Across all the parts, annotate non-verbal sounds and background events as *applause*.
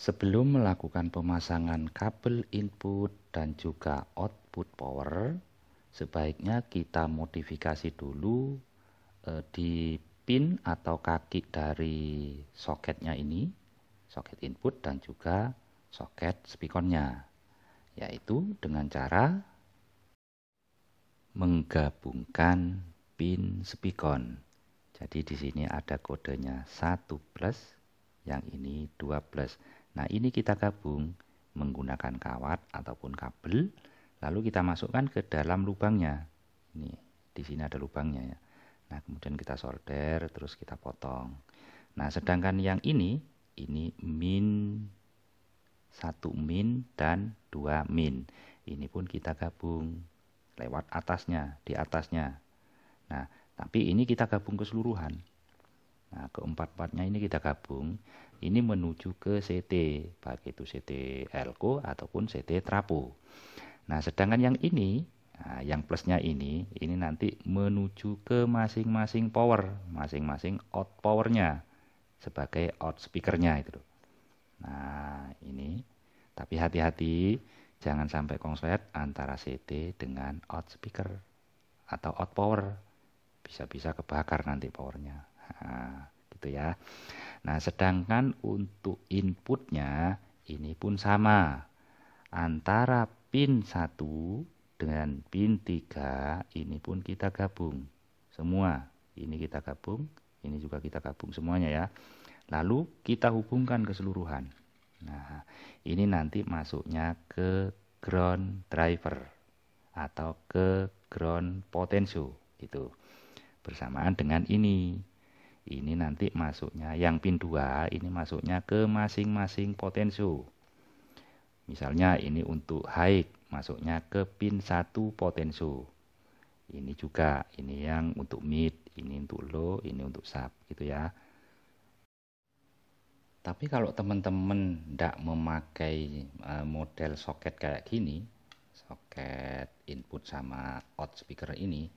Sebelum melakukan pemasangan kabel input dan juga output power, sebaiknya kita modifikasi dulu eh, di pin atau kaki dari soketnya ini, soket input dan juga soket speakernya, yaitu dengan cara menggabungkan pin speakon. Jadi di sini ada kodenya 1 plus, yang ini 2 plus Nah, ini kita gabung menggunakan kawat ataupun kabel, lalu kita masukkan ke dalam lubangnya. Ini di sini ada lubangnya ya. Nah, kemudian kita solder terus kita potong. Nah, sedangkan yang ini ini min 1 min dan 2 min. Ini pun kita gabung lewat atasnya, di atasnya. Nah, tapi ini kita gabung keseluruhan. Nah, keempat-empatnya ini kita gabung ini menuju ke CT, baik itu CT elko ataupun CT trapo. Nah, sedangkan yang ini, nah, yang plusnya ini, ini nanti menuju ke masing-masing power, masing-masing out powernya sebagai out speakernya itu loh. Nah, ini tapi hati-hati jangan sampai konslet antara CT dengan out speaker atau out power. Bisa-bisa kebakar nanti powernya. Nah, gitu ya. Nah, sedangkan untuk inputnya ini pun sama. Antara pin 1 dengan pin 3 ini pun kita gabung. Semua ini kita gabung, ini juga kita gabung semuanya ya. Lalu kita hubungkan keseluruhan. Nah, ini nanti masuknya ke ground driver atau ke ground potensio itu bersamaan dengan ini ini nanti masuknya yang pin 2 ini masuknya ke masing-masing potensio misalnya ini untuk high masuknya ke pin 1 potensio ini juga ini yang untuk mid ini untuk low ini untuk sub gitu ya tapi kalau teman-teman tidak memakai eh, model soket kayak gini soket input sama out speaker ini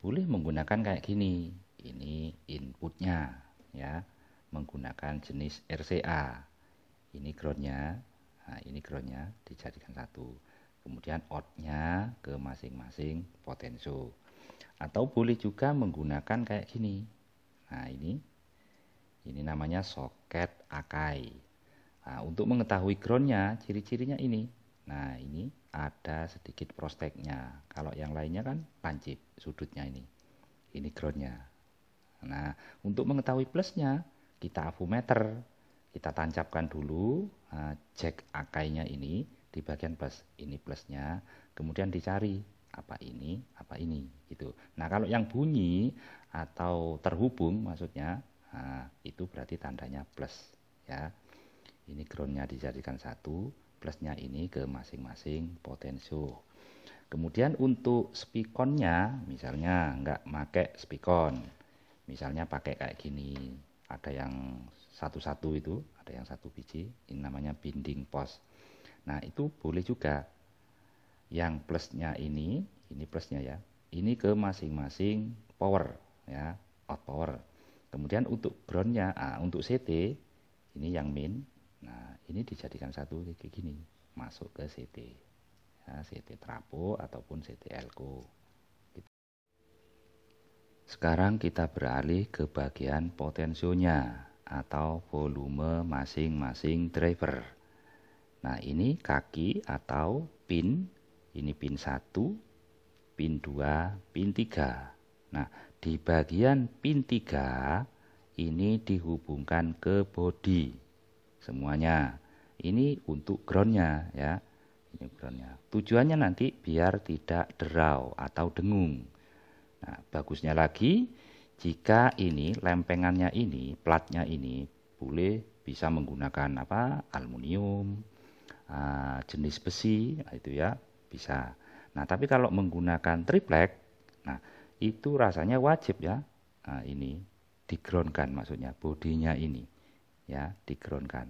boleh menggunakan kayak gini ini inputnya ya menggunakan jenis RCA. Ini groundnya, nah, ini groundnya dijadikan satu. Kemudian outnya ke masing-masing potensio. Atau boleh juga menggunakan kayak gini. Nah ini, ini namanya soket Akai. Nah, untuk mengetahui groundnya, ciri-cirinya ini. Nah ini ada sedikit prosteknya. Kalau yang lainnya kan lancip sudutnya ini. Ini groundnya. Nah, untuk mengetahui plusnya, kita meter Kita tancapkan dulu uh, jack akainya ini di bagian plus. Ini plusnya, kemudian dicari apa ini, apa ini gitu. Nah, kalau yang bunyi atau terhubung maksudnya uh, itu berarti tandanya plus ya. Ini groundnya dijadikan satu, plusnya ini ke masing-masing potensio. Kemudian untuk speakonnya misalnya nggak pakai speakon misalnya pakai kayak gini ada yang satu-satu itu ada yang satu biji ini namanya binding post nah itu boleh juga yang plusnya ini ini plusnya ya ini ke masing-masing power ya out power kemudian untuk groundnya ah, untuk CT ini yang min nah ini dijadikan satu kayak gini masuk ke CT ya, CT trapo ataupun CT elko sekarang kita beralih ke bagian potensionya atau volume masing-masing driver. Nah, ini kaki atau pin. Ini pin 1, pin 2, pin 3. Nah, di bagian pin 3 ini dihubungkan ke body semuanya. Ini untuk groundnya ya. Ini groundnya. Tujuannya nanti biar tidak derau atau dengung bagusnya lagi jika ini lempengannya ini, platnya ini boleh bisa menggunakan apa? aluminium, uh, jenis besi ah, itu ya, bisa. Nah, tapi kalau menggunakan triplek, nah itu rasanya wajib ya. Nah, ini digroundkan maksudnya bodinya ini ya, digroundkan.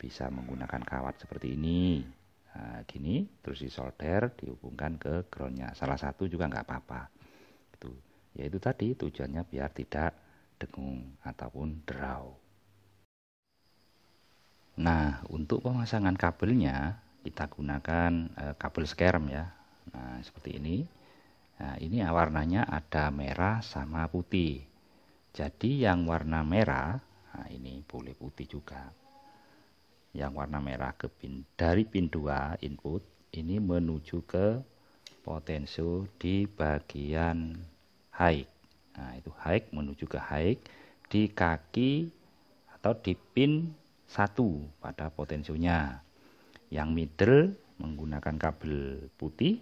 Bisa menggunakan kawat seperti ini. Nah, gini terus disolder dihubungkan ke groundnya salah satu juga nggak apa-apa yaitu tadi tujuannya biar tidak dengung ataupun derau. Nah, untuk pemasangan kabelnya kita gunakan e, kabel skerm ya. Nah, seperti ini. Nah, ini ya warnanya ada merah sama putih. Jadi yang warna merah, nah ini boleh putih juga. Yang warna merah ke pin dari pin 2 input ini menuju ke potensio di bagian haik. Nah, itu haik menuju ke haik di kaki atau di pin satu pada potensinya. Yang middle menggunakan kabel putih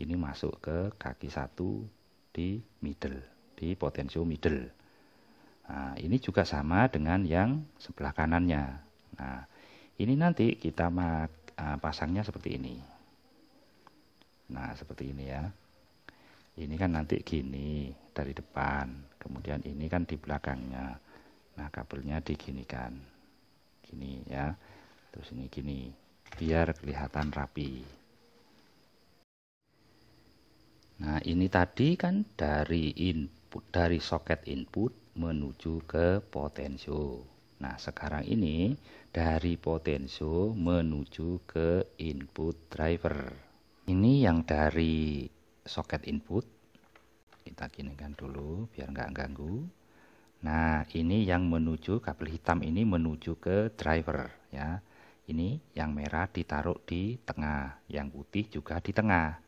ini masuk ke kaki satu di middle, di potensio middle. Nah, ini juga sama dengan yang sebelah kanannya. Nah, ini nanti kita ah, pasangnya seperti ini. Nah, seperti ini ya ini kan nanti gini dari depan kemudian ini kan di belakangnya nah kabelnya diginikan gini ya terus ini gini biar kelihatan rapi nah ini tadi kan dari input dari soket input menuju ke potensio nah sekarang ini dari potensio menuju ke input driver ini yang dari soket input kita ginikan dulu biar nggak ganggu nah ini yang menuju kabel hitam ini menuju ke driver ya ini yang merah ditaruh di tengah yang putih juga di tengah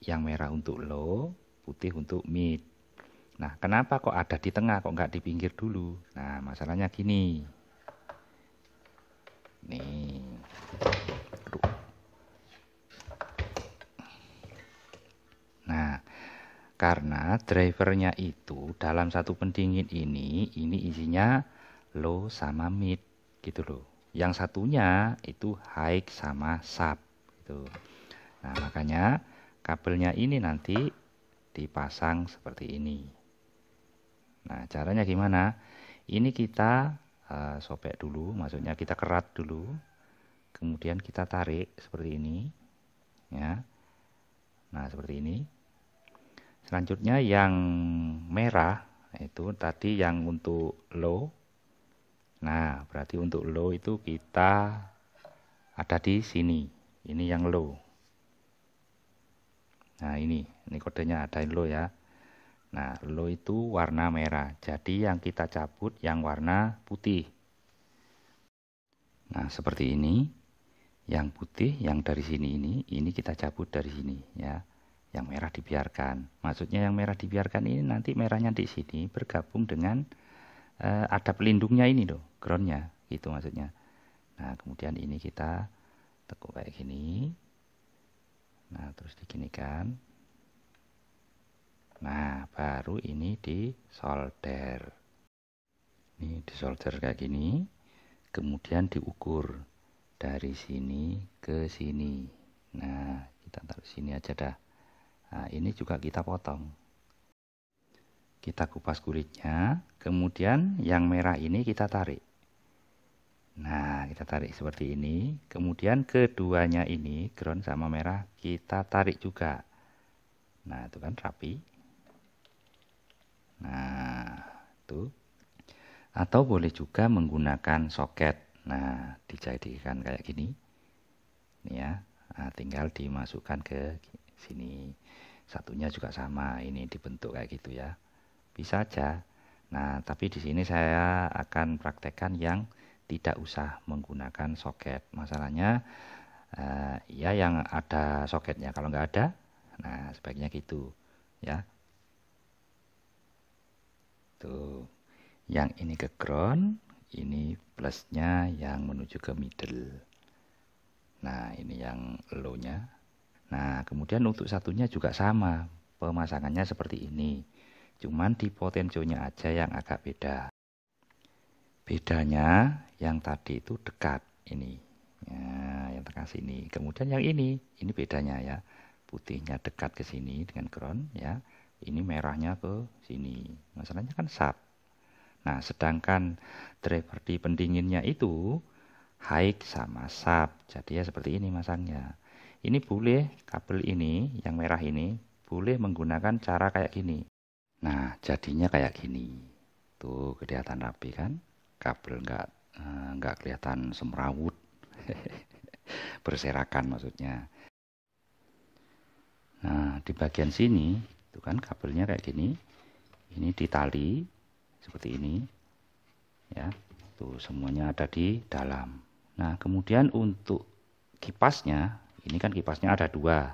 yang merah untuk low putih untuk mid nah kenapa kok ada di tengah kok nggak di pinggir dulu nah masalahnya gini nih Karena drivernya itu dalam satu pendingin ini, ini isinya low sama mid gitu loh. Yang satunya itu high sama sub gitu. Nah, makanya kabelnya ini nanti dipasang seperti ini. Nah, caranya gimana? Ini kita uh, sobek dulu, maksudnya kita kerat dulu. Kemudian kita tarik seperti ini. Ya. Nah, seperti ini. Selanjutnya yang merah itu tadi yang untuk low. Nah, berarti untuk low itu kita ada di sini. Ini yang low. Nah, ini, ini kodenya ada yang low ya. Nah, low itu warna merah. Jadi yang kita cabut yang warna putih. Nah, seperti ini. Yang putih yang dari sini ini, ini kita cabut dari sini ya yang merah dibiarkan. Maksudnya yang merah dibiarkan ini nanti merahnya di sini bergabung dengan uh, eh, ada pelindungnya ini loh, groundnya, itu maksudnya. Nah kemudian ini kita tekuk kayak gini, nah terus kan Nah baru ini di solder. Ini di solder kayak gini, kemudian diukur dari sini ke sini. Nah kita taruh sini aja dah Nah, ini juga kita potong. Kita kupas kulitnya, kemudian yang merah ini kita tarik. Nah, kita tarik seperti ini. Kemudian keduanya ini, ground sama merah, kita tarik juga. Nah, itu kan rapi. Nah, itu. Atau boleh juga menggunakan soket. Nah, dijadikan kayak gini. Ini ya. Nah, tinggal dimasukkan ke sini satunya juga sama ini dibentuk kayak gitu ya bisa aja nah tapi di sini saya akan praktekkan yang tidak usah menggunakan soket masalahnya eh, ya yang ada soketnya kalau nggak ada nah sebaiknya gitu ya tuh yang ini ke ground ini plusnya yang menuju ke middle nah ini yang low nya Nah, kemudian untuk satunya juga sama, pemasangannya seperti ini. Cuman di potensionya aja yang agak beda. Bedanya yang tadi itu dekat ini. Ya, yang tengah sini. Kemudian yang ini, ini bedanya ya. Putihnya dekat ke sini dengan ground ya. Ini merahnya ke sini. Masalahnya kan sub. Nah, sedangkan driver di pendinginnya itu high sama sub. Jadi ya seperti ini masangnya. Ini boleh kabel ini yang merah ini boleh menggunakan cara kayak gini. Nah, jadinya kayak gini. Tuh kelihatan rapi kan? Kabel nggak eh, nggak kelihatan semrawut. *laughs* Berserakan maksudnya. Nah, di bagian sini itu kan kabelnya kayak gini. Ini ditali seperti ini. Ya. Tuh semuanya ada di dalam. Nah, kemudian untuk kipasnya ini kan kipasnya ada dua.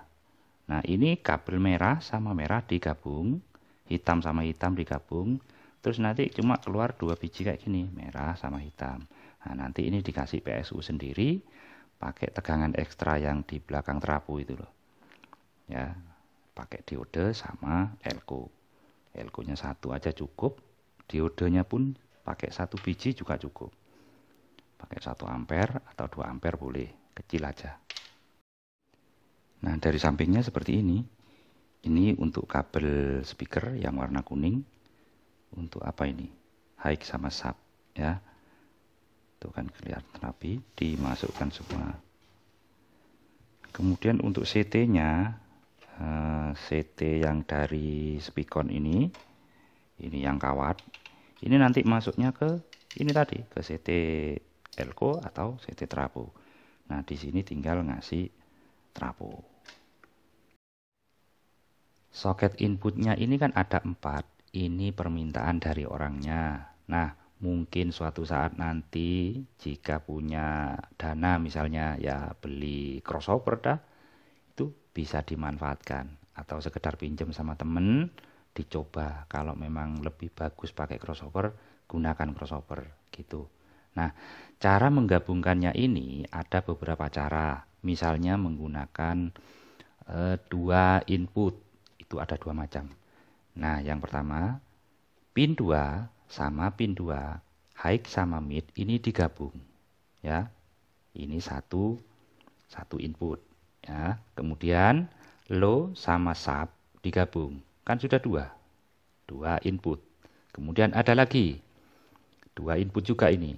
Nah ini kabel merah sama merah digabung, hitam sama hitam digabung, terus nanti cuma keluar dua biji kayak gini, merah sama hitam. Nah nanti ini dikasih PSU sendiri, pakai tegangan ekstra yang di belakang trapu itu loh. Ya, pakai diode sama elko. Elkonya satu aja cukup, diodenya pun pakai satu biji juga cukup. Pakai satu ampere atau dua ampere boleh, kecil aja. Nah, dari sampingnya seperti ini. Ini untuk kabel speaker yang warna kuning. Untuk apa ini? High sama sub ya. Itu kan kelihatan rapi, dimasukkan semua. Kemudian untuk CT-nya eh, CT yang dari Speakon ini ini yang kawat. Ini nanti masuknya ke ini tadi ke CT elko atau CT trapo. Nah, di sini tinggal ngasih trapo soket inputnya ini kan ada empat ini permintaan dari orangnya nah mungkin suatu saat nanti jika punya dana misalnya ya beli crossover dah itu bisa dimanfaatkan atau sekedar pinjam sama temen dicoba kalau memang lebih bagus pakai crossover gunakan crossover gitu nah cara menggabungkannya ini ada beberapa cara misalnya menggunakan e, dua input itu ada dua macam. Nah, yang pertama, pin 2 sama pin 2, high sama mid ini digabung. Ya. Ini satu satu input, ya. Kemudian low sama sub digabung. Kan sudah dua. Dua input. Kemudian ada lagi dua input juga ini.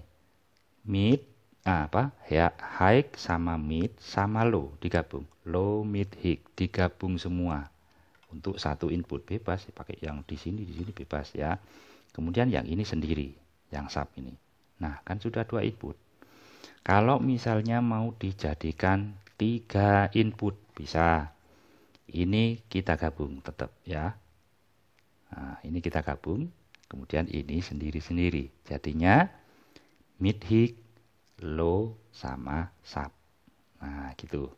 Mid ah, apa? Ya, high sama mid sama low digabung. Low, mid, high digabung semua untuk satu input bebas ya, pakai yang di sini di sini bebas ya kemudian yang ini sendiri yang sub ini nah kan sudah dua input kalau misalnya mau dijadikan tiga input bisa ini kita gabung tetap ya nah, ini kita gabung kemudian ini sendiri-sendiri jadinya mid high low sama sub nah gitu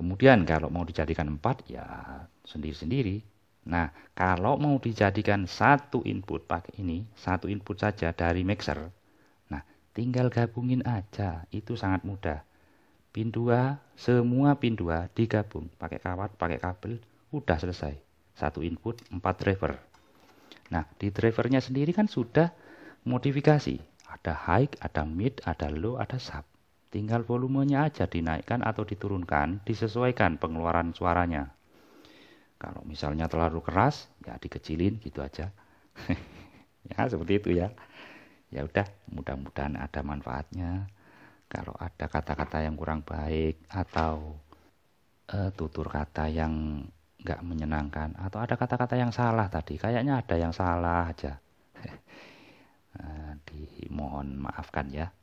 Kemudian kalau mau dijadikan empat ya sendiri-sendiri. Nah kalau mau dijadikan satu input pakai ini, satu input saja dari mixer. Nah tinggal gabungin aja, itu sangat mudah. Pin 2, semua pin 2 digabung pakai kawat, pakai kabel, udah selesai. Satu input, empat driver. Nah di drivernya sendiri kan sudah modifikasi. Ada high, ada mid, ada low, ada sub. Tinggal volumenya aja dinaikkan atau diturunkan disesuaikan pengeluaran suaranya. Kalau misalnya terlalu keras, ya dikecilin gitu aja. *laughs* ya seperti itu ya. Ya udah, mudah-mudahan ada manfaatnya. Kalau ada kata-kata yang kurang baik atau uh, tutur kata yang nggak menyenangkan atau ada kata-kata yang salah tadi, kayaknya ada yang salah aja. *laughs* Eh, dimohon maafkan ya.